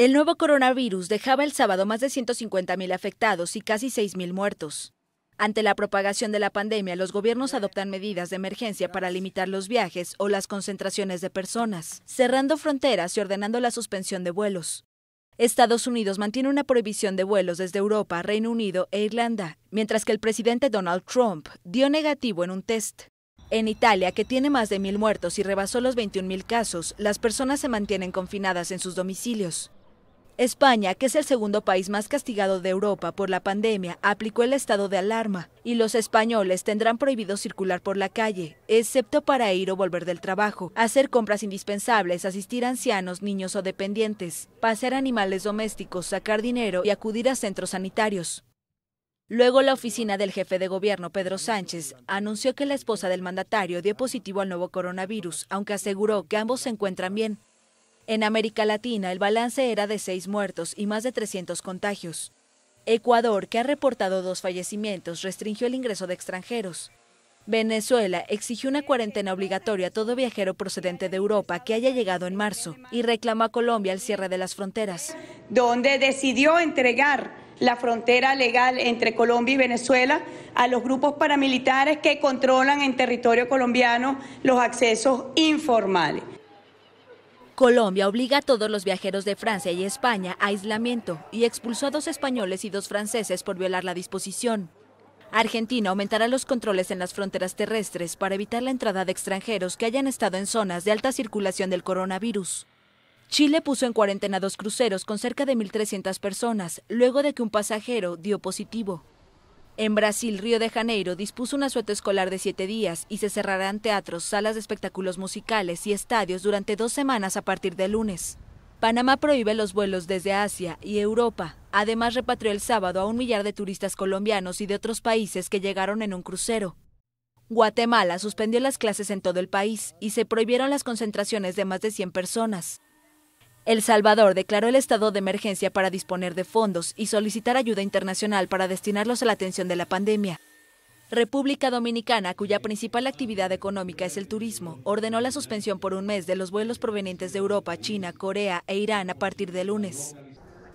El nuevo coronavirus dejaba el sábado más de 150.000 afectados y casi 6.000 muertos. Ante la propagación de la pandemia, los gobiernos adoptan medidas de emergencia para limitar los viajes o las concentraciones de personas, cerrando fronteras y ordenando la suspensión de vuelos. Estados Unidos mantiene una prohibición de vuelos desde Europa, Reino Unido e Irlanda, mientras que el presidente Donald Trump dio negativo en un test. En Italia, que tiene más de mil muertos y rebasó los 21.000 casos, las personas se mantienen confinadas en sus domicilios. España, que es el segundo país más castigado de Europa por la pandemia, aplicó el estado de alarma y los españoles tendrán prohibido circular por la calle, excepto para ir o volver del trabajo, hacer compras indispensables, asistir a ancianos, niños o dependientes, pasear animales domésticos, sacar dinero y acudir a centros sanitarios. Luego la oficina del jefe de gobierno, Pedro Sánchez, anunció que la esposa del mandatario dio positivo al nuevo coronavirus, aunque aseguró que ambos se encuentran bien. En América Latina, el balance era de seis muertos y más de 300 contagios. Ecuador, que ha reportado dos fallecimientos, restringió el ingreso de extranjeros. Venezuela exigió una cuarentena obligatoria a todo viajero procedente de Europa que haya llegado en marzo y reclamó a Colombia el cierre de las fronteras. Donde decidió entregar la frontera legal entre Colombia y Venezuela a los grupos paramilitares que controlan en territorio colombiano los accesos informales. Colombia obliga a todos los viajeros de Francia y España a aislamiento y expulsó a dos españoles y dos franceses por violar la disposición. Argentina aumentará los controles en las fronteras terrestres para evitar la entrada de extranjeros que hayan estado en zonas de alta circulación del coronavirus. Chile puso en cuarentena dos cruceros con cerca de 1.300 personas luego de que un pasajero dio positivo. En Brasil, Río de Janeiro dispuso un asueto escolar de siete días y se cerrarán teatros, salas de espectáculos musicales y estadios durante dos semanas a partir de lunes. Panamá prohíbe los vuelos desde Asia y Europa. Además, repatrió el sábado a un millar de turistas colombianos y de otros países que llegaron en un crucero. Guatemala suspendió las clases en todo el país y se prohibieron las concentraciones de más de 100 personas. El Salvador declaró el estado de emergencia para disponer de fondos y solicitar ayuda internacional para destinarlos a la atención de la pandemia. República Dominicana, cuya principal actividad económica es el turismo, ordenó la suspensión por un mes de los vuelos provenientes de Europa, China, Corea e Irán a partir del lunes.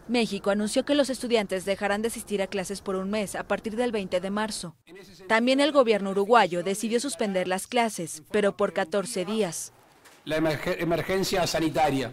México anunció que los estudiantes dejarán de asistir a clases por un mes a partir del 20 de marzo. También el gobierno uruguayo decidió suspender las clases, pero por 14 días. La emergencia sanitaria